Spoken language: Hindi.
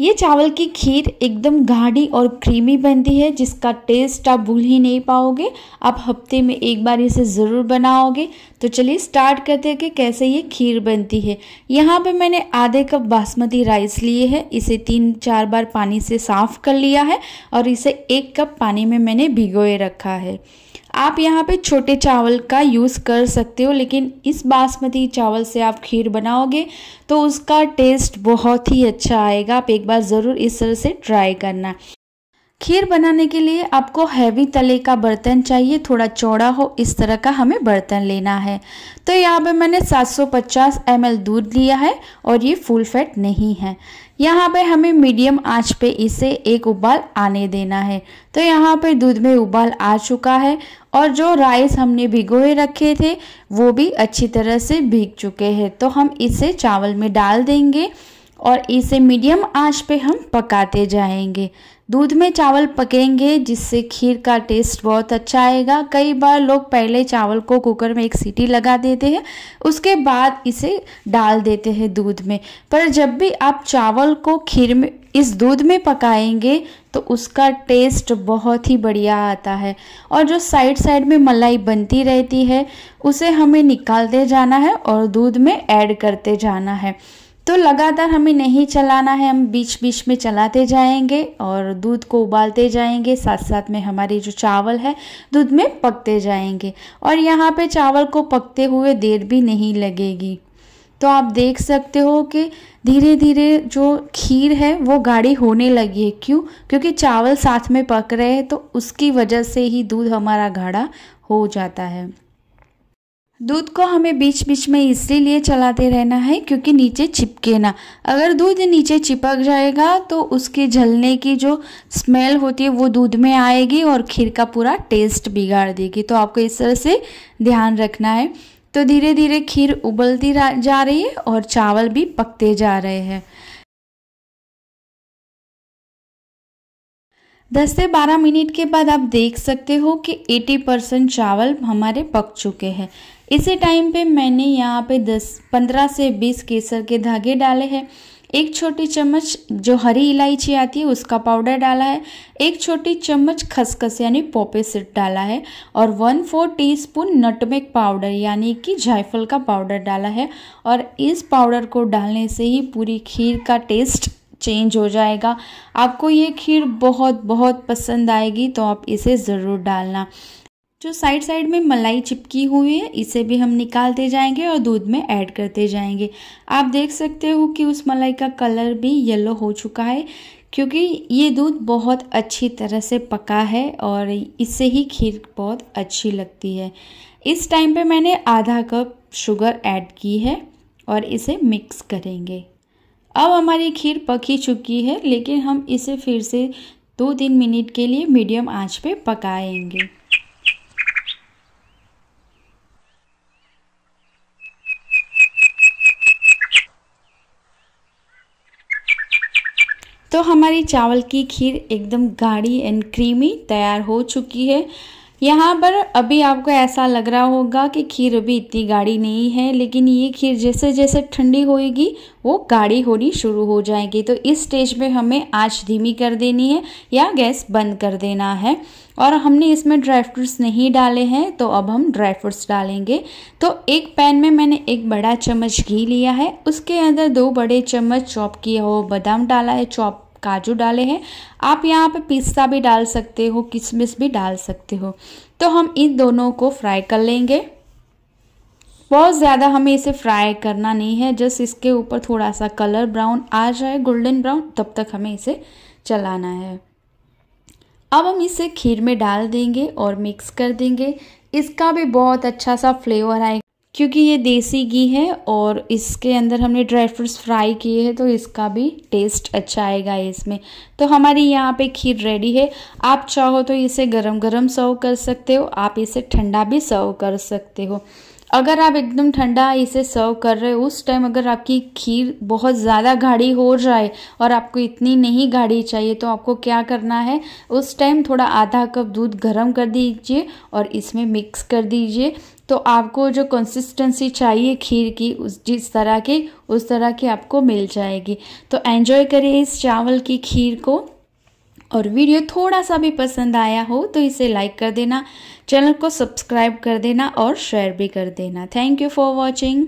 ये चावल की खीर एकदम गाढ़ी और क्रीमी बनती है जिसका टेस्ट आप भूल ही नहीं पाओगे आप हफ्ते में एक बार इसे ज़रूर बनाओगे तो चलिए स्टार्ट करते हैं कि कैसे ये खीर बनती है यहाँ पे मैंने आधे कप बासमती राइस लिए है इसे तीन चार बार पानी से साफ़ कर लिया है और इसे एक कप पानी में मैंने भिगोए रखा है आप यहाँ पे छोटे चावल का यूज़ कर सकते हो लेकिन इस बासमती चावल से आप खीर बनाओगे तो उसका टेस्ट बहुत ही अच्छा आएगा आप एक बार ज़रूर इस तरह से ट्राई करना खीर बनाने के लिए आपको हैवी तले का बर्तन चाहिए थोड़ा चौड़ा हो इस तरह का हमें बर्तन लेना है तो यहाँ पे मैंने 750 ml दूध लिया है और ये फुल फैट नहीं है यहाँ पे हमें मीडियम आंच पे इसे एक उबाल आने देना है तो यहाँ पे दूध में उबाल आ चुका है और जो राइस हमने भिगोए रखे थे वो भी अच्छी तरह से भीग चुके हैं तो हम इसे चावल में डाल देंगे और इसे मीडियम आंच पे हम पकाते जाएंगे दूध में चावल पकेंगे जिससे खीर का टेस्ट बहुत अच्छा आएगा कई बार लोग पहले चावल को कुकर में एक सीटी लगा देते हैं उसके बाद इसे डाल देते हैं दूध में पर जब भी आप चावल को खीर में इस दूध में पकाएंगे तो उसका टेस्ट बहुत ही बढ़िया आता है और जो साइड साइड में मलाई बनती रहती है उसे हमें निकालते जाना है और दूध में ऐड करते जाना है तो लगातार हमें नहीं चलाना है हम बीच बीच में चलाते जाएंगे और दूध को उबालते जाएंगे साथ साथ में हमारे जो चावल है दूध में पकते जाएंगे और यहाँ पे चावल को पकते हुए देर भी नहीं लगेगी तो आप देख सकते हो कि धीरे धीरे जो खीर है वो गाढ़ी होने लगी है क्यों क्योंकि चावल साथ में पक रहे हैं तो उसकी वजह से ही दूध हमारा गाढ़ा हो जाता है दूध को हमें बीच बीच में इसलिए चलाते रहना है क्योंकि नीचे चिपके ना अगर दूध नीचे चिपक जाएगा तो उसके जलने की जो स्मेल होती है वो दूध में आएगी और खीर का पूरा टेस्ट बिगाड़ देगी तो आपको इस तरह से ध्यान रखना है तो धीरे धीरे खीर उबलती जा रही है और चावल भी पकते जा रहे हैं दस से बारह मिनट के बाद आप देख सकते हो कि 80 परसेंट चावल हमारे पक चुके हैं इसी टाइम पे मैंने यहाँ पे 10 15 से 20 केसर के धागे डाले हैं एक छोटी चम्मच जो हरी इलायची आती है उसका पाउडर डाला है एक छोटी चम्मच खसखस यानी पोपे सीड डाला है और one four teaspoon nutmeg powder यानी कि जायफल का पाउडर डाला है और इस पाउडर को डालने से ही पूरी खीर का टेस्ट चेंज हो जाएगा आपको ये खीर बहुत बहुत पसंद आएगी तो आप इसे ज़रूर डालना जो साइड साइड में मलाई चिपकी हुई है इसे भी हम निकालते जाएंगे और दूध में ऐड करते जाएंगे आप देख सकते हो कि उस मलाई का कलर भी येलो हो चुका है क्योंकि ये दूध बहुत अच्छी तरह से पका है और इससे ही खीर बहुत अच्छी लगती है इस टाइम पे मैंने आधा कप शुगर ऐड की है और इसे मिक्स करेंगे अब हमारी खीर पकी चुकी है लेकिन हम इसे फिर से दो तीन मिनट के लिए मीडियम आँच पर पकाएंगे तो हमारी चावल की खीर एकदम गाढ़ी एंड क्रीमी तैयार हो चुकी है यहाँ पर अभी आपको ऐसा लग रहा होगा कि खीर अभी इतनी गाढ़ी नहीं है लेकिन ये खीर जैसे जैसे ठंडी होएगी वो गाढ़ी होनी शुरू हो जाएगी तो इस स्टेज में हमें आँच धीमी कर देनी है या गैस बंद कर देना है और हमने इसमें ड्राई फ्रूट्स नहीं डाले हैं तो अब हम ड्राई फ्रूट्स डालेंगे तो एक पैन में मैंने एक बड़ा चम्मच घी लिया है उसके अंदर दो बड़े चम्मच चॉप किया हुआ बादाम डाला है चॉप काजू डाले हैं आप यहाँ पे पिस्ता भी डाल सकते हो किशमिश भी डाल सकते हो तो हम इन दोनों को फ्राई कर लेंगे बहुत ज़्यादा हमें इसे फ्राई करना नहीं है जस्ट इसके ऊपर थोड़ा सा कलर ब्राउन आ जाए गोल्डन ब्राउन तब तक हमें इसे चलाना है अब हम इसे खीर में डाल देंगे और मिक्स कर देंगे इसका भी बहुत अच्छा सा फ्लेवर आएगा क्योंकि ये देसी घी है और इसके अंदर हमने ड्राई फ्रूट्स फ्राई किए हैं तो इसका भी टेस्ट अच्छा आएगा इसमें तो हमारी यहाँ पे खीर रेडी है आप चाहो तो इसे गरम गरम सर्व कर सकते हो आप इसे ठंडा भी सर्व कर सकते हो अगर आप एकदम ठंडा इसे सर्व कर रहे हो उस टाइम अगर आपकी खीर बहुत ज़्यादा गाढ़ी हो जाए और आपको इतनी नहीं गाढ़ी चाहिए तो आपको क्या करना है उस टाइम थोड़ा आधा कप दूध गर्म कर दीजिए और इसमें मिक्स कर दीजिए तो आपको जो कंसिस्टेंसी चाहिए खीर की उस जिस तरह की उस तरह की आपको मिल जाएगी तो एंजॉय करिए इस चावल की खीर को और वीडियो थोड़ा सा भी पसंद आया हो तो इसे लाइक कर देना चैनल को सब्सक्राइब कर देना और शेयर भी कर देना थैंक यू फॉर वॉचिंग